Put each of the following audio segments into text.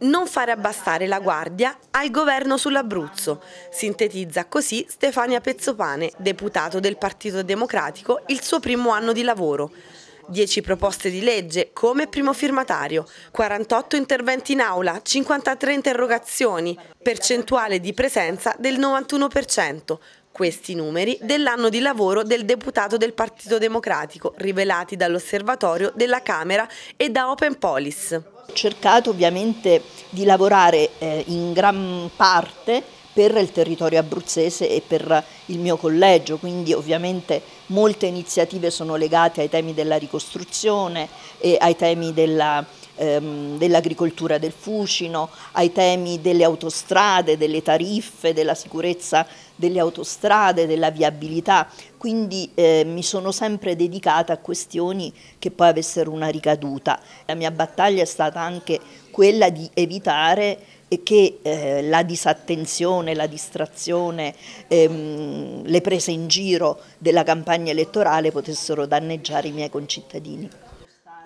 non fare abbassare la guardia al governo sull'Abruzzo, sintetizza così Stefania Pezzopane, deputato del Partito Democratico, il suo primo anno di lavoro. Dieci proposte di legge come primo firmatario, 48 interventi in aula, 53 interrogazioni, percentuale di presenza del 91%, questi numeri dell'anno di lavoro del deputato del Partito Democratico, rivelati dall'osservatorio della Camera e da Open Polis. Ho cercato ovviamente di lavorare eh, in gran parte per il territorio abruzzese e per il mio collegio, quindi ovviamente molte iniziative sono legate ai temi della ricostruzione e ai temi della, ehm, dell'agricoltura del fucino, ai temi delle autostrade, delle tariffe, della sicurezza delle autostrade, della viabilità, quindi eh, mi sono sempre dedicata a questioni che poi avessero una ricaduta. La mia battaglia è stata anche quella di evitare che eh, la disattenzione, la distrazione, ehm, le prese in giro della campagna elettorale potessero danneggiare i miei concittadini.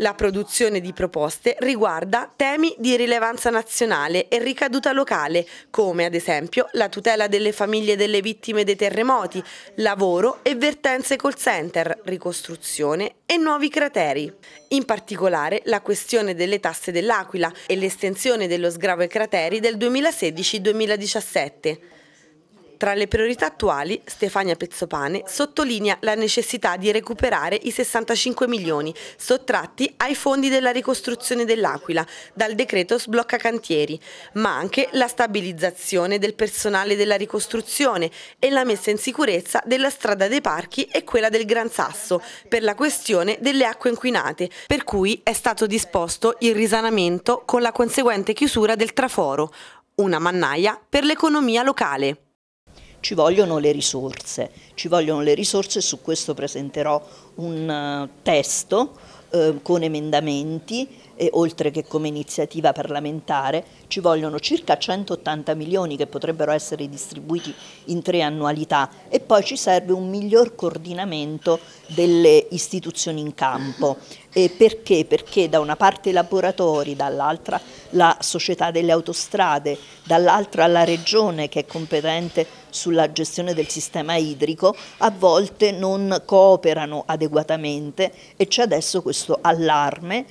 La produzione di proposte riguarda temi di rilevanza nazionale e ricaduta locale, come ad esempio la tutela delle famiglie delle vittime dei terremoti, lavoro e vertenze col center, ricostruzione e nuovi crateri. In particolare la questione delle tasse dell'Aquila e l'estensione dello sgravo ai crateri del 2016-2017. Tra le priorità attuali, Stefania Pezzopane sottolinea la necessità di recuperare i 65 milioni sottratti ai fondi della ricostruzione dell'Aquila dal decreto sblocca cantieri, ma anche la stabilizzazione del personale della ricostruzione e la messa in sicurezza della strada dei parchi e quella del Gran Sasso per la questione delle acque inquinate, per cui è stato disposto il risanamento con la conseguente chiusura del traforo, una mannaia per l'economia locale ci vogliono le risorse, ci vogliono le risorse, su questo presenterò un eh, testo eh, con emendamenti e oltre che come iniziativa parlamentare ci vogliono circa 180 milioni che potrebbero essere distribuiti in tre annualità e poi ci serve un miglior coordinamento delle istituzioni in campo. E perché? Perché da una parte i laboratori, dall'altra la società delle autostrade, dall'altra la regione che è competente sulla gestione del sistema idrico, a volte non cooperano adeguatamente e c'è adesso questo allarme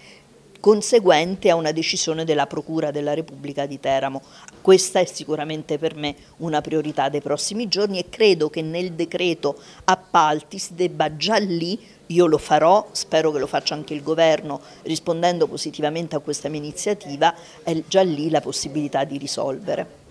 conseguente a una decisione della Procura della Repubblica di Teramo. Questa è sicuramente per me una priorità dei prossimi giorni e credo che nel decreto appalti si debba già lì, io lo farò, spero che lo faccia anche il governo rispondendo positivamente a questa mia iniziativa, è già lì la possibilità di risolvere.